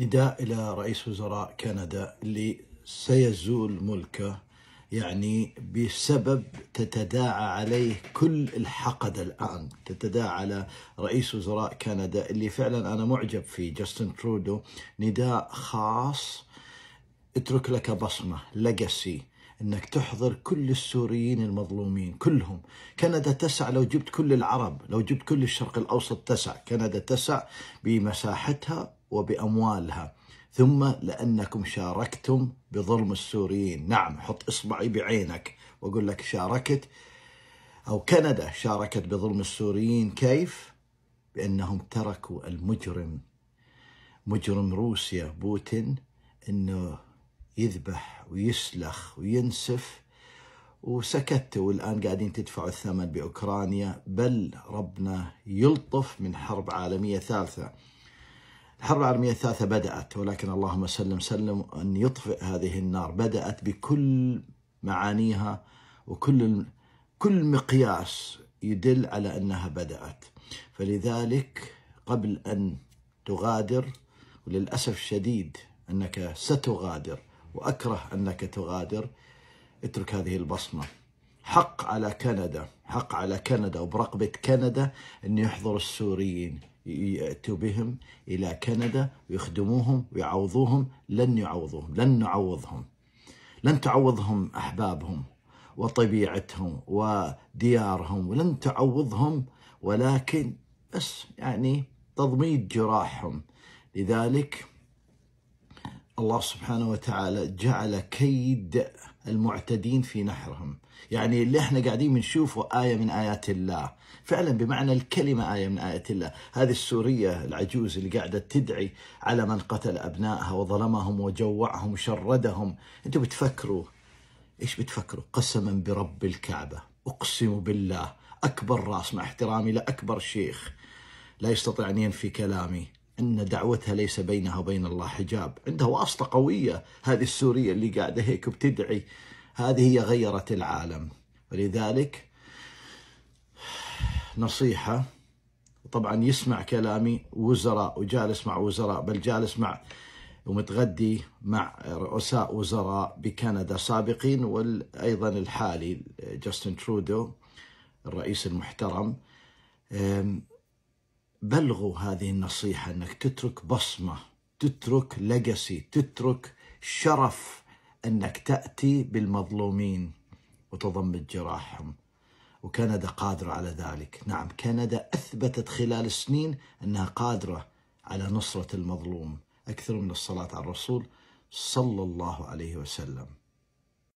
نداء إلى رئيس وزراء كندا اللي سيزول ملكه يعني بسبب تتداعى عليه كل الحقد الآن تتداعى على رئيس وزراء كندا اللي فعلا أنا معجب في جاستن ترودو نداء خاص اترك لك بصمة لقسي انك تحضر كل السوريين المظلومين كلهم كندا تسع لو جبت كل العرب لو جبت كل الشرق الاوسط تسع كندا تسع بمساحتها وبأموالها ثم لأنكم شاركتم بظلم السوريين نعم حط إصبعي بعينك وأقول لك شاركت أو كندا شاركت بظلم السوريين كيف؟ بأنهم تركوا المجرم مجرم روسيا بوتين أنه يذبح ويسلخ وينسف وسكتوا والآن قاعدين تدفعوا الثمن بأوكرانيا بل ربنا يلطف من حرب عالمية ثالثة الحرب العالمية الثالثة بدأت ولكن اللهم سلم سلم أن يطفئ هذه النار بدأت بكل معانيها وكل كل مقياس يدل على أنها بدأت فلذلك قبل أن تغادر وللأسف الشديد أنك ستغادر وأكره أنك تغادر اترك هذه البصمة حق على كندا حق على كندا وبرقبة كندا أن يحضر السوريين يأتوا بهم إلى كندا ويخدموهم ويعوضوهم لن يعوضوهم لن نعوضهم لن تعوضهم أحبابهم وطبيعتهم وديارهم ولن تعوضهم ولكن بس يعني تضميد جراحهم لذلك الله سبحانه وتعالى جعل كيد المعتدين في نحرهم يعني اللي احنا قاعدين بنشوفه آية من آيات الله فعلا بمعنى الكلمة آية من آيات الله هذه السورية العجوز اللي قاعدة تدعي على من قتل أبنائها وظلمهم وجوعهم وشردهم انتوا بتفكروا ايش بتفكروا قسما برب الكعبة أقسم بالله أكبر راس مع احترامي لأكبر شيخ لا يستطيع أن ينفي كلامي ان دعوتها ليس بينها وبين الله حجاب، عندها واسطه قويه هذه السوريه اللي قاعده هيك بتدعي هذه هي غيرت العالم ولذلك نصيحه طبعا يسمع كلامي وزراء وجالس مع وزراء بل جالس مع ومتغدي مع رؤساء وزراء بكندا سابقين وايضا الحالي جاستن ترودو الرئيس المحترم بلغوا هذه النصيحة أنك تترك بصمة تترك ليجاسي تترك شرف أنك تأتي بالمظلومين وتضمد جراحهم وكندا قادرة على ذلك نعم كندا أثبتت خلال السنين أنها قادرة على نصرة المظلوم أكثر من الصلاة على الرسول صلى الله عليه وسلم